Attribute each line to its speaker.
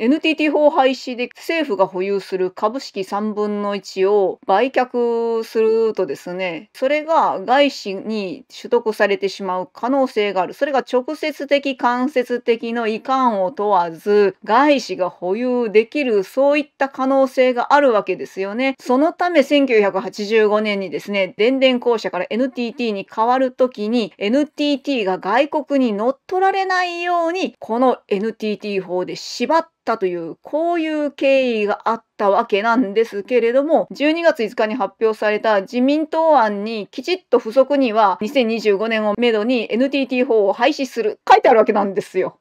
Speaker 1: NTT 法廃止で政府が保有する株式3分の1を売却するとですね、それが外資に取得されてしまう可能性がある。それが直接的、間接的の遺憾を問わず、外資が保有できる、そういった可能性があるわけですよね。そのため1985年にですね、電電公社から NTT に変わるときに、NTT が外国に乗っ取られないように、この NTT 法で縛ったしたというこういう経緯があったわけなんですけれども12月5日に発表された自民党案にきちっと付則には2025年をめどに NTT 法を廃止する書いてあるわけなんですよ。